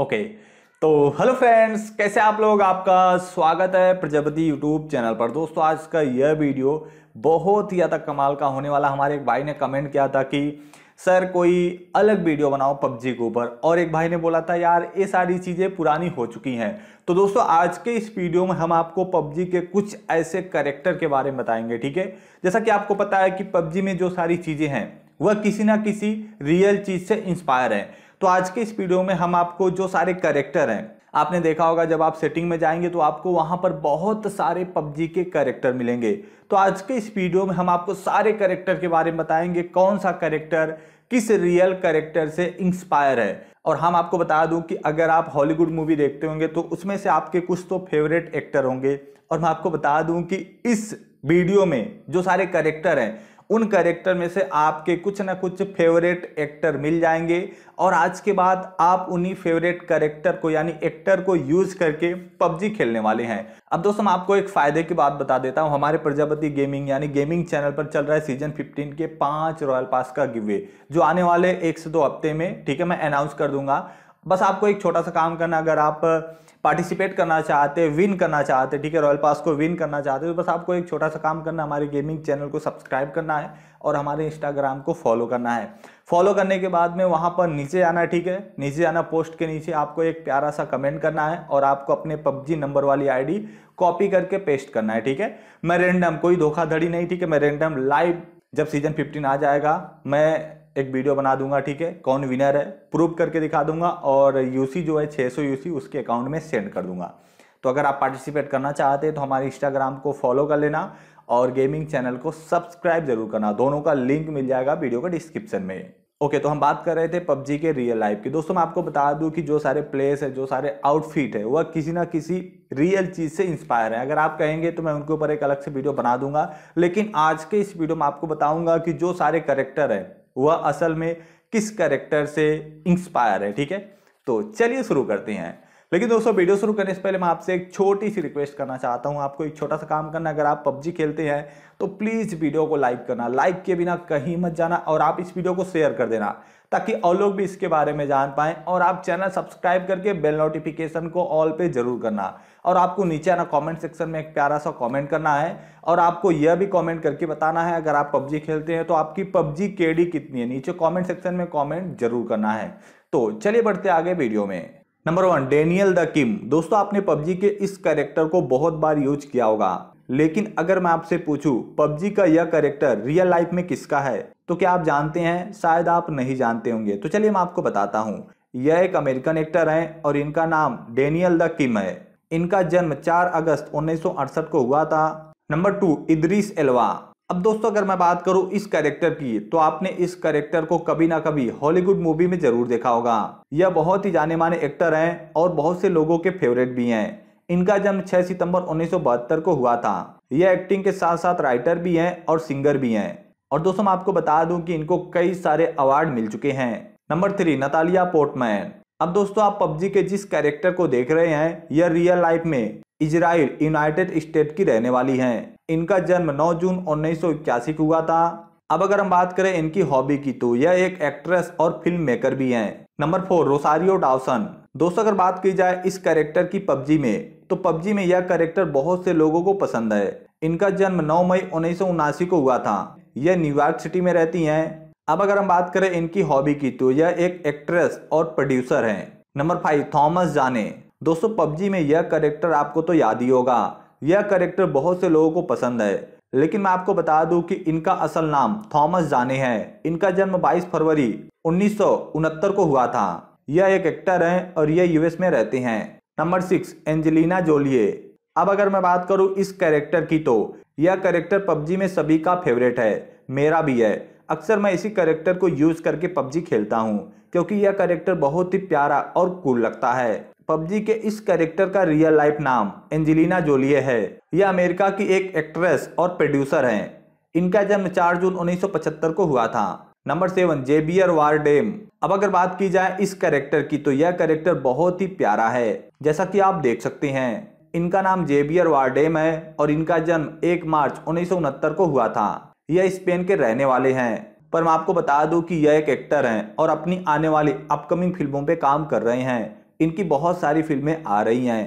Okay तो hello friends कैसे आप लोग आपका स्वागत है प्रजापति यूट्यूब चैनल पर दोस्तों आज का यह वीडियो बहुत ही ज़्यादा कमाल का होने वाला हमारे एक भाई ने कमेंट किया था कि सर कोई अलग वीडियो बनाओ पबजी के ऊपर और एक भाई ने बोला था यार ये सारी चीज़ें पुरानी हो चुकी हैं तो दोस्तों आज के इस वीडियो में हम आपको पबजी के कुछ ऐसे करेक्टर के बारे में बताएंगे ठीक है जैसा कि आपको पता है कि पबजी में जो सारी चीज़ें हैं वह किसी ना किसी रियल चीज़ से इंस्पायर है तो आज के इस वीडियो में हम आपको जो सारे करेक्टर हैं आपने देखा होगा जब आप सेटिंग में जाएंगे तो आपको वहां पर बहुत सारे पबजी के करेक्टर मिलेंगे तो आज के इस वीडियो में हम आपको सारे करेक्टर के बारे में बताएंगे कौन सा करेक्टर किस रियल करेक्टर से इंस्पायर है और हम आपको बता दूं कि अगर आप हॉलीवुड मूवी देखते होंगे तो उसमें से आपके कुछ तो फेवरेट एक्टर होंगे और मैं आपको बता दूं कि इस वीडियो में जो सारे करेक्टर हैं उन कैरेक्टर में से आपके कुछ ना कुछ फेवरेट एक्टर मिल जाएंगे और आज के बाद आप उन्हीं फेवरेट कैरेक्टर को यानी एक्टर को यूज करके पबजी खेलने वाले हैं अब दोस्तों मैं आपको एक फायदे की बात बता देता हूं हमारे प्रजापति गेमिंग यानी गेमिंग चैनल पर चल रहा है सीजन 15 के पांच रॉयल पास का गिवे जो आने वाले एक से दो हफ्ते में ठीक है मैं अनाउंस कर दूंगा बस आपको एक छोटा सा काम करना अगर आप पार्टिसिपेट करना चाहते विन करना चाहते ठीक है रॉयल पास को विन करना चाहते तो बस आपको एक छोटा सा काम करना हमारे गेमिंग चैनल को सब्सक्राइब करना है और हमारे इंस्टाग्राम को फॉलो करना है फॉलो करने के बाद में वहाँ पर नीचे आना ठीक है नीचे आना पोस्ट के नीचे आपको एक प्यारा सा कमेंट करना है और आपको अपने पबजी नंबर वाली आई कॉपी करके पेस्ट करना है ठीक है मैं रेंडम कोई धोखाधड़ी नहीं ठीक है मैं रेंडम लाइव जब सीजन फिफ्टीन आ जाएगा मैं एक वीडियो बना दूंगा ठीक है कौन विनर है प्रूव करके दिखा दूंगा और यूसी जो है 600 यूसी उसके अकाउंट में सेंड कर दूंगा तो अगर आप पार्टिसिपेट करना चाहते हैं तो हमारे इंस्टाग्राम को फॉलो कर लेना और गेमिंग चैनल को सब्सक्राइब जरूर करना दोनों का लिंक मिल जाएगा वीडियो का डिस्क्रिप्शन में ओके okay, तो हम बात कर रहे थे पबजी के रियल लाइफ की दोस्तों मैं आपको बता दूं कि जो सारे प्लेस है जो सारे आउटफिट है वह किसी ना किसी रियल चीज़ से इंस्पायर है अगर आप कहेंगे तो मैं उनके ऊपर एक अलग से वीडियो बना दूंगा लेकिन आज के इस वीडियो में आपको बताऊंगा कि जो सारे करेक्टर है वह असल में किस करेक्टर से इंस्पायर है ठीक है तो चलिए शुरू करते हैं लेकिन दोस्तों वीडियो शुरू करने से पहले मैं आपसे एक छोटी सी रिक्वेस्ट करना चाहता हूं आपको एक छोटा सा काम करना अगर आप पबजी खेलते हैं तो प्लीज़ वीडियो को लाइक करना लाइक के बिना कहीं मत जाना और आप इस वीडियो को शेयर कर देना ताकि और लोग भी इसके बारे में जान पाएं और आप चैनल सब्सक्राइब करके बेल नोटिफिकेशन को ऑल पे जरूर करना और आपको नीचे आना कमेंट सेक्शन में एक प्यारा सा कमेंट करना है और आपको यह भी कमेंट करके बताना है अगर आप पबजी खेलते हैं तो आपकी पबजी केडी कितनी है नीचे कॉमेंट सेक्शन में कॉमेंट जरूर करना है तो चलिए बढ़ते आगे वीडियो में number one Daniel Dae Kim दोस्तों आपने पबजी के इस कैरेक्टर को बहुत बार यूज किया होगा लेकिन अगर मैं आपसे पूछूं पबजी का यह कैरेक्टर रियल लाइफ में किसका है तो क्या आप जानते हैं शायद आप नहीं जानते होंगे तो चलिए मैं आपको बताता हूँ यह एक अमेरिकन एक्टर हैं और इनका नाम डेनियल द किम है इनका जन्म 4 अगस्त उन्नीस को हुआ था नंबर टू इद्रिस एलवा अब दोस्तों अगर मैं बात करूं इस कैरेक्टर की तो आपने इस कैरेक्टर को कभी ना कभी हॉलीवुड मूवी में जरूर देखा होगा यह बहुत ही जाने माने एक्टर हैं और बहुत से लोगों के फेवरेट भी हैं इनका जन्म 6 सितंबर 1972 को हुआ था यह एक्टिंग के साथ साथ राइटर भी हैं और सिंगर भी हैं और दोस्तों मैं आपको बता दूं कि इनको कई सारे अवार्ड मिल चुके हैं नंबर थ्री नतालिया पोर्टमैन अब दोस्तों आप पबजी के जिस कैरेक्टर को देख रहे हैं यह रियल लाइफ में इजराइल यूनाइटेड स्टेट की रहने वाली हैं इनका जन्म 9 जून उन्नीस को हुआ था अब अगर हम बात करें इनकी हॉबी की तो यह एक एक्ट्रेस और फिल्म मेकर भी है नंबर फोर रोसारियो डाउसन दोस्तों अगर बात की जाए इस कैरेक्टर की पबजी में तो पबजी में यह कैरेक्टर बहुत से लोगों को पसंद है इनका जन्म 9 मई उन्नीस को हुआ था यह न्यूयॉर्क सिटी में रहती हैं अब अगर हम बात करें इनकी हॉबी की तो यह एक एक्ट्रेस और प्रोड्यूसर हैं नंबर फाइव थॉमस जाने दोस्तों पबजी में यह करेक्टर आपको तो याद ही होगा यह करेक्टर बहुत से लोगों को पसंद है लेकिन मैं आपको बता दूं कि इनका असल नाम थॉमस जाने है इनका जन्म 22 फरवरी उन्नीस को हुआ था यह एक एक्टर हैं और यह यूएस में रहते हैं नंबर सिक्स एंजेलिना जोलिए अब अगर मैं बात करूँ इस कैरेक्टर की तो यह कैरेक्टर पबजी में सभी का फेवरेट है मेरा भी है अक्सर मैं इसी कैरेक्टर को यूज़ करके पबजी खेलता हूँ क्योंकि यह कैरेक्टर बहुत ही प्यारा और कूल लगता है पबजी के इस कैरेक्टर का रियल लाइफ नाम एंजेलिना जोलिए है यह अमेरिका की एक एक्ट्रेस और प्रोड्यूसर हैं इनका जन्म 4 जून 1975 को हुआ था नंबर सेवन जेबियर वारडेम अब अगर बात की जाए इस कैरेक्टर की तो यह कैरेक्टर बहुत ही प्यारा है जैसा कि आप देख सकते हैं इनका नाम जेबियर वार्डेम है और इनका जन्म एक मार्च उन्नीस को हुआ था यह स्पेन के रहने वाले हैं पर मैं आपको बता दूं कि यह एक एक्टर हैं और अपनी आने वाली अपकमिंग फिल्मों पे काम कर रहे हैं इनकी बहुत सारी फिल्में आ रही हैं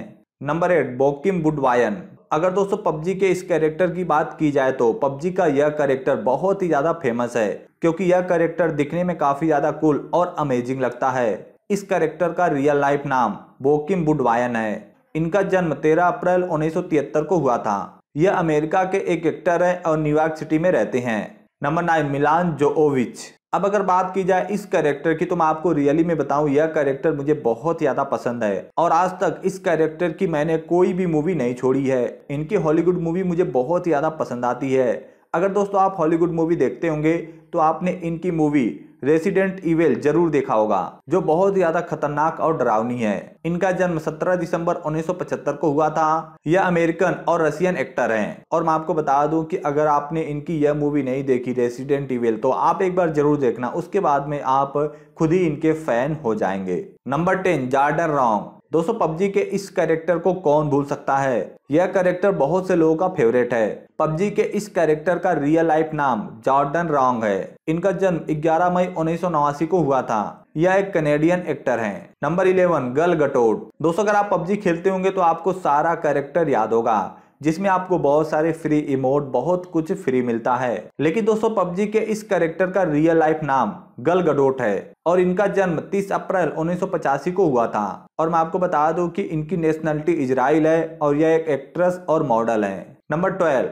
नंबर एट बोकिम बुडवायन अगर दोस्तों पबजी के इस कैरेक्टर की बात की जाए तो पबजी का यह कैरेक्टर बहुत ही ज़्यादा फेमस है क्योंकि यह कैरेक्टर दिखने में काफ़ी ज़्यादा कूल और अमेजिंग लगता है इस कैरेक्टर का रियल लाइफ नाम बोकिम बुडवायन है इनका जन्म 13 अप्रैल 1973 को हुआ था यह अमेरिका के एक एक्टर है और न्यूयॉर्क सिटी में रहते हैं नंबर नाइन मिलान जोओविच अब अगर बात की जाए इस कैरेक्टर की तो मैं आपको रियली में बताऊं यह कैरेक्टर मुझे बहुत ज्यादा पसंद है और आज तक इस कैरेक्टर की मैंने कोई भी मूवी नहीं छोड़ी है इनकी हॉलीवुड मूवी मुझे बहुत ज्यादा पसंद आती है अगर दोस्तों आप हॉलीवुड मूवी देखते होंगे तो आपने इनकी मूवी रेसिडेंट इवेल जरूर देखा होगा जो बहुत ज्यादा खतरनाक और डरावनी है इनका जन्म 17 दिसंबर 1975 को हुआ था यह अमेरिकन और रशियन एक्टर हैं और मैं आपको बता दूं कि अगर आपने इनकी यह मूवी नहीं देखी रेसिडेंट इवेल तो आप एक बार जरूर देखना उसके बाद में आप खुद ही इनके फैन हो जाएंगे नंबर टेन जार्डन रॉन्ग दोस्तों पबजी के इस कैरेक्टर को कौन भूल सकता है यह कैरेक्टर बहुत से लोगों का फेवरेट है पबजी के इस कैरेक्टर का रियल लाइफ नाम जॉर्डन रॉन्ग है इनका जन्म 11 मई उन्नीस को हुआ था यह एक कनेडियन एक्टर हैं नंबर 11 गल गटोट दोस्तों अगर आप पबजी खेलते होंगे तो आपको सारा कैरेक्टर याद होगा जिसमें आपको बहुत सारे फ्री इमोट बहुत कुछ फ्री मिलता है लेकिन दोस्तों पबजी के इस करेक्टर का रियल लाइफ नाम गल गडोट है और इनका जन्म 30 अप्रैल उन्नीस को हुआ था और मैं आपको बता दूं कि इनकी नेशनलिटी इजराइल है और यह एक एक्ट्रेस और मॉडल है नंबर ट्वेल्व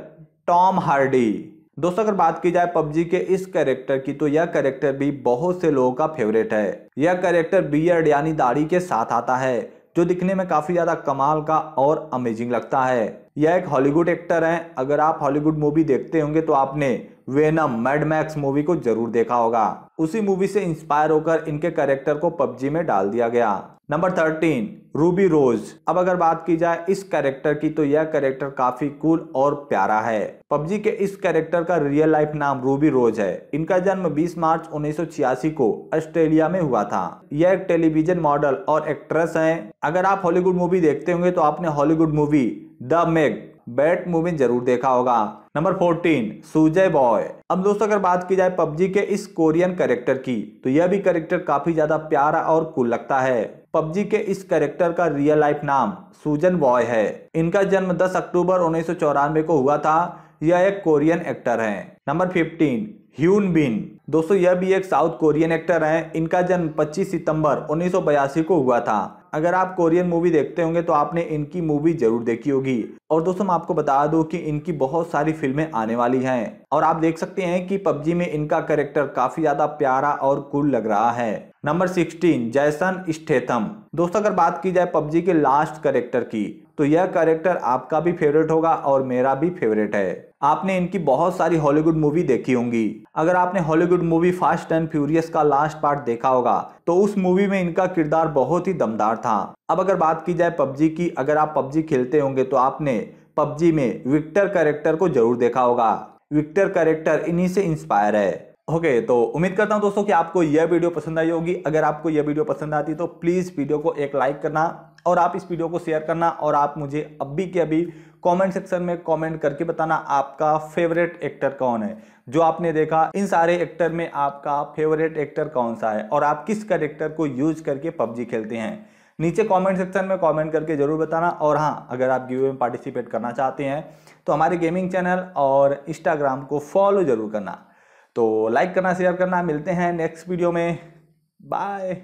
टॉम हार्डी दोस्तों अगर बात की जाए पबजी के इस कैरेक्टर की तो यह कैरेक्टर भी बहुत से लोगों का फेवरेट है यह कैरेक्टर बियर्ड यानी दाढ़ी के साथ आता है जो दिखने में काफी ज्यादा कमाल का और अमेजिंग लगता है यह एक हॉलीवुड एक्टर हैं अगर आप हॉलीवुड मूवी देखते होंगे तो आपने वेनम मैडमैक्स मूवी को जरूर देखा होगा उसी मूवी से इंस्पायर होकर इनके कैरेक्टर को पबजी में डाल दिया गया नंबर थर्टीन रूबी रोज अब अगर बात की जाए इस कैरेक्टर की तो यह कैरेक्टर काफी कूल और प्यारा है पबजी के इस कैरेक्टर का रियल लाइफ नाम रूबी रोज है इनका जन्म 20 मार्च 1986 को ऑस्ट्रेलिया में हुआ था यह एक टेलीविजन मॉडल और एक्ट्रेस हैं। अगर आप हॉलीवुड मूवी देखते होंगे तो आपने Hollywood movie the Meg but movie जरूर देखा होगा नंबर 14 सुजय बॉय अब दोस्तों अगर बात की जाए पबजी के इस कोरियन कैरेक्टर की तो यह भी कैरेक्टर काफी ज्यादा प्यारा और कुल लगता है पबजी के इस कैरेक्टर का रियल लाइफ नाम सुजन बॉय है इनका जन्म 10 अक्टूबर उन्नीस को हुआ था यह एक कोरियन एक्टर है नंबर फिफ्टीन ह्यून बिन दोस्तों यह भी एक साउथ कोरियन एक्टर हैं इनका जन्म 25 सितंबर उन्नीस को हुआ था अगर आप कोरियन मूवी देखते होंगे तो आपने इनकी मूवी जरूर देखी होगी और दोस्तों मैं आपको बता दूं कि इनकी बहुत सारी फिल्में आने वाली हैं और आप देख सकते हैं कि पबजी में इनका करेक्टर काफी ज्यादा प्यारा और कूल लग रहा है नंबर 16 जैसन स्टेथम दोस्तों अगर बात की जाए पबजी के लास्ट करेक्टर की तो यह कैरेक्टर आपका भी फेवरेट होगा और मेरा भी फेवरेट है आपने इनकी बहुत सारी हॉलीवुड मूवी देखी होंगी अगर आपने Hollywood movie fast and furious का लास्ट पार्ट देखा होगा तो उस मूवी में इनका किरदार बहुत ही दमदार था अब अगर बात की जाए पबजी की अगर आप पबजी खेलते होंगे तो आपने पबजी में विक्टर कैरेक्टर को जरूर देखा होगा विक्टर कैरेक्टर इन्हीं से इंस्पायर है ओके तो उम्मीद करता हूँ दोस्तों की आपको यह वीडियो पसंद आई होगी अगर आपको यह वीडियो पसंद आती तो प्लीज़ वीडियो को एक लाइक करना और आप इस वीडियो को शेयर करना और आप मुझे अभी के अभी कमेंट सेक्शन में कमेंट करके बताना आपका फेवरेट एक्टर कौन है जो आपने देखा इन सारे एक्टर में आपका फेवरेट एक्टर कौन सा है और आप किस करेक्टर को यूज करके पबजी खेलते हैं नीचे कमेंट सेक्शन में कमेंट करके जरूर बताना और हाँ अगर आप गिवे में पार्टिसिपेट करना चाहते हैं तो हमारे गेमिंग चैनल और इंस्टाग्राम को फॉलो जरूर करना तो लाइक करना शेयर करना मिलते हैं नेक्स्ट वीडियो में बाय